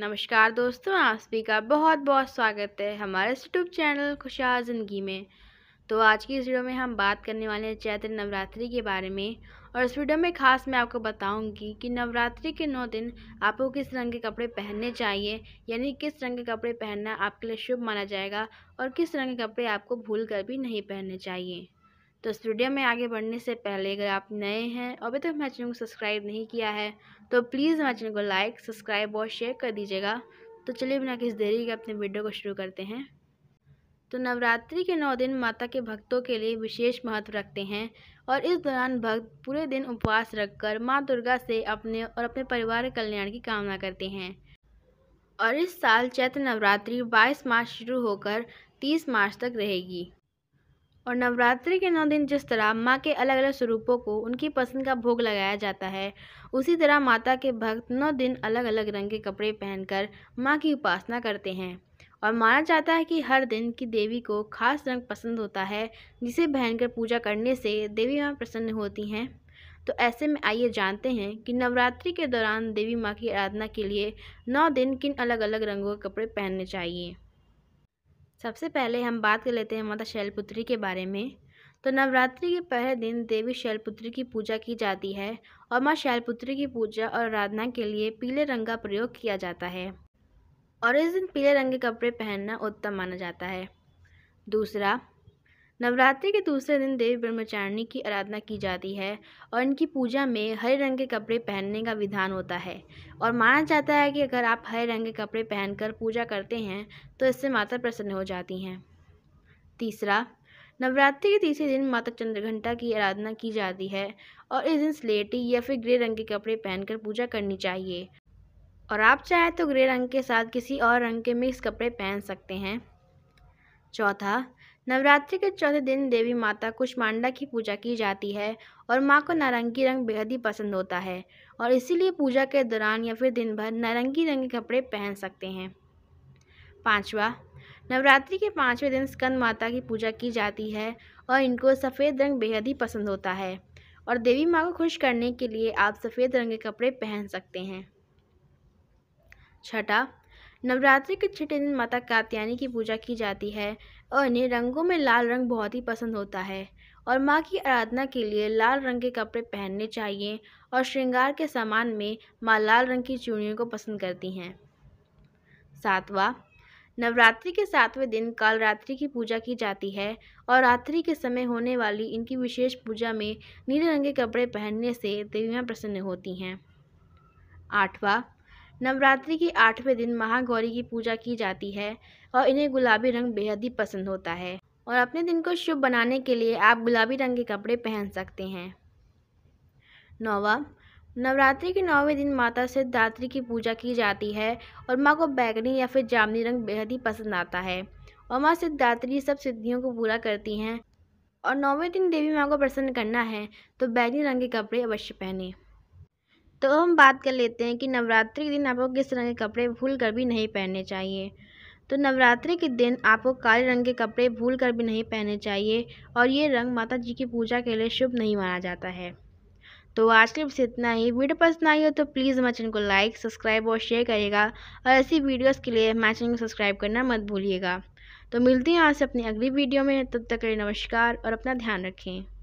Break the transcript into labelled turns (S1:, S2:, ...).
S1: नमस्कार दोस्तों आप सभी का बहुत बहुत स्वागत है हमारे यूट्यूब चैनल खुशहाल ज़िंदगी में तो आज की इस वीडियो में हम बात करने वाले हैं चैत्र नवरात्रि के बारे में और इस वीडियो में खास मैं आपको बताऊंगी कि नवरात्रि के नौ दिन आपको किस रंग के कपड़े पहनने चाहिए यानी किस रंग के कपड़े पहनना आपके लिए शुभ माना जाएगा और किस रंग के कपड़े आपको भूल कर भी नहीं पहनने चाहिए तो इस वीडियो में आगे बढ़ने से पहले अगर आप नए हैं और अभी तक हमारे चैनल को सब्सक्राइब नहीं किया है तो प्लीज़ हमारे चैनल को लाइक सब्सक्राइब और शेयर कर दीजिएगा तो चलिए बिना किस देरी के अपने वीडियो को शुरू करते हैं तो नवरात्रि के नौ दिन माता के भक्तों के लिए विशेष महत्व रखते हैं और इस दौरान भक्त पूरे दिन उपवास रखकर माँ दुर्गा से अपने और अपने परिवार कल्याण की कामना करते हैं और इस साल चैत्र नवरात्रि 22 मार्च शुरू होकर 30 मार्च तक रहेगी और नवरात्रि के नौ दिन जिस तरह माँ के अलग अलग स्वरूपों को उनकी पसंद का भोग लगाया जाता है उसी तरह माता के भक्त नौ दिन अलग अलग रंग के कपड़े पहनकर माँ की उपासना करते हैं और माना जाता है कि हर दिन की देवी को खास रंग पसंद होता है जिसे पहनकर पूजा करने से देवी माँ प्रसन्न होती हैं तो ऐसे में आइए जानते हैं कि नवरात्रि के दौरान देवी माँ की आराधना के लिए नौ दिन किन अलग अलग रंगों के कपड़े पहनने चाहिए सबसे पहले हम बात कर लेते हैं माता शैलपुत्री के बारे में तो नवरात्रि के पहले दिन देवी शैलपुत्री की पूजा की जाती है और माँ शैलपुत्री की पूजा और आराधना के लिए पीले रंग का प्रयोग किया जाता है और इस दिन पीले रंग के कपड़े पहनना उत्तम माना जाता है दूसरा नवरात्रि के दूसरे दिन देव ब्रह्मचारिणी की आराधना की जाती है और इनकी पूजा में हरे रंग के कपड़े पहनने का विधान होता है और माना जाता है कि अगर आप हरे रंग के कपड़े पहनकर पूजा करते हैं तो इससे माता प्रसन्न हो जाती हैं तीसरा नवरात्रि के तीसरे दिन माता चंद्रघंटा की आराधना की जाती है और इस दिन स्लेटी या फिर ग्रे रंग के कपड़े पहनकर पूजा करनी चाहिए और आप चाहें तो ग्रे रंग के साथ किसी और रंग के मिक्स कपड़े पहन सकते हैं चौथा नवरात्रि के चौथे दिन देवी माता कुष्मांडा की पूजा की जाती है और माँ को नारंगी रंग बेहद ही पसंद होता है और इसीलिए पूजा के दौरान या फिर दिन भर नारंगी रंग के कपड़े पहन सकते हैं पाँचवा नवरात्रि के पाँचवें दिन स्कंद माता की पूजा की जाती है और इनको सफ़ेद रंग बेहद ही पसंद होता है और देवी माँ को खुश करने के लिए आप सफ़ेद रंग के कपड़े पहन सकते हैं छठा नवरात्रि के छठे दिन माता कात्यायनी की पूजा की जाती है और इन्हें रंगों में लाल रंग बहुत ही पसंद होता है और माँ की आराधना के लिए लाल रंग के कपड़े पहनने चाहिए और श्रृंगार के सामान में माँ लाल रंग की चूड़ियों को पसंद करती हैं सातवा नवरात्रि के सातवें दिन कालरात्रि की पूजा की जाती है और रात्रि के समय होने वाली इनकी विशेष पूजा में नीले रंग के कपड़े पहनने से देवियाँ प्रसन्न होती हैं आठवां नवरात्रि के आठवें दिन महागौरी की पूजा की जाती है और इन्हें गुलाबी रंग बेहद ही पसंद होता है और अपने दिन को शुभ बनाने के लिए आप गुलाबी रंग के कपड़े पहन सकते हैं नौवा नवरात्रि के नौवें दिन माता सिद्धात्री की पूजा की जाती है और माँ को बैगनी या फिर जामनी रंग बेहद ही पसंद आता है और माँ सिद्धात्री सब सिद्धियों को पूरा करती हैं और नौवें दिन देवी माँ को प्रसन्न करना है तो बैगनी रंग के कपड़े अवश्य पहने तो हम बात कर लेते हैं कि नवरात्रि के दिन आपको किस रंग के कपड़े भूल कर भी नहीं पहनने चाहिए तो नवरात्रि के दिन आपको काले रंग के कपड़े भूल कर भी नहीं पहनने चाहिए और ये रंग माता जी की पूजा के लिए शुभ नहीं माना जाता है तो आज के बस इतना ही वीडियो पसंद आई हो तो प्लीज़ हमारे चैनल को लाइक सब्सक्राइब और शेयर करिएगा और ऐसी वीडियोज़ के लिए हमारे चैनल को सब्सक्राइब करना मत भूलिएगा तो मिलती हैं आपसे अपनी अगली वीडियो में तब तक के लिए नमस्कार और अपना ध्यान रखें